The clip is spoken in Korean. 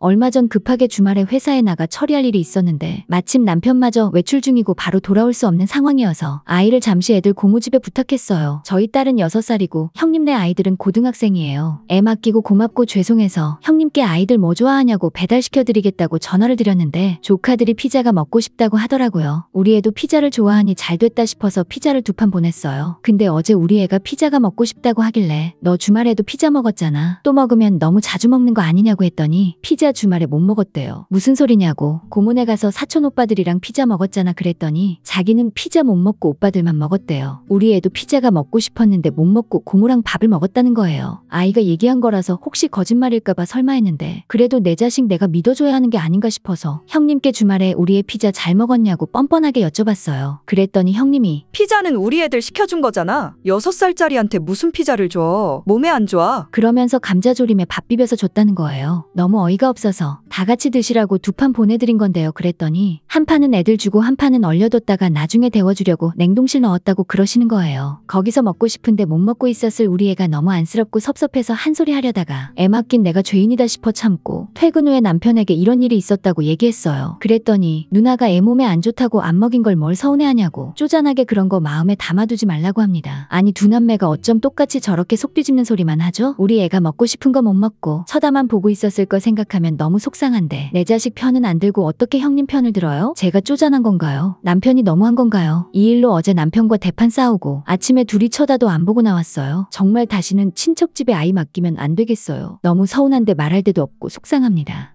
얼마 전 급하게 주말에 회사에 나가 처리할 일이 있었는데 마침 남편마저 외출 중이고 바로 돌아올 수 없는 상황이어서 아이를 잠시 애들 고무집에 부탁했어요. 저희 딸은 6살이고 형님네 아이들은 고등학생이에요. 애 맡기고 고맙고 죄송해서 형님께 아이들 뭐 좋아하냐고 배달시켜드리겠다고 전화를 드렸는데 조카들이 피자가 먹고 싶다고 하더라고요. 우리 애도 피자를 좋아하니 잘 됐다 싶어서 피자를 두 판 보냈어요. 근데 어제 우리 애가 피자가 먹고 싶다고 하길래 너 주말에도 피자 먹었잖아. 또 먹으면 너무 자주 먹는 거 아니냐고 했더니 피자 피자 주말에 못 먹었대요. 무슨 소리냐고 고모네 가서 사촌 오빠들이랑 피자 먹었잖아 그랬더니 자기는 피자 못 먹고 오빠들만 먹었대요. 우리 애도 피자가 먹고 싶었는데 못 먹고 고모랑 밥을 먹었다는 거예요. 아이가 얘기한 거라서 혹시 거짓말일까봐 설마 했는데 그래도 내 자식 내가 믿어줘야 하는 게 아닌가 싶어서 형님께 주말에 우리의 피자 잘 먹었냐고 뻔뻔하게 여쭤봤어요. 그랬더니 형님이 피자는 우리 애들 시켜준 거잖아. 6 살짜리한테 무슨 피자를 줘. 몸에 안 좋아. 그러면서 감자조림에 밥 비벼서 줬다는 거예요. 너무 어이가 없어 주어서 다 같이 드시라고 두 판 보내드린 건데요. 그랬더니 한 판은 애들 주고 한 판은 얼려뒀다가 나중에 데워주려고 냉동실 넣었다고 그러시는 거예요. 거기서 먹고 싶은데 못 먹고 있었을 우리 애가 너무 안쓰럽고 섭섭해서 한 소리 하려다가 애 맡긴 내가 죄인이다 싶어 참고 퇴근 후에 남편에게 이런 일이 있었다고 얘기했어요. 그랬더니 누나가 애 몸에 안 좋다고 안 먹인 걸 뭘 서운해하냐고 쪼잔하게 그런 거 마음에 담아두지 말라고 합니다. 아니 두 남매가 어쩜 똑같이 저렇게 속 뒤집는 소리만 하죠? 우리 애가 먹고 싶은 거 못 먹고 쳐다만 보고 있었을 걸 생각하면 너무 속상 속상한데 내 자식 편은 안 들고 어떻게 형님 편을 들어요? 제가 쪼잔한 건가요? 남편이 너무한 건가요? 이 일로 어제 남편과 대판 싸우고 아침에 둘이 쳐다도 안 보고 나왔어요. 정말 다시는 친척집에 아이 맡기면 안 되겠어요. 너무 서운한데 말할 데도 없고 속상합니다.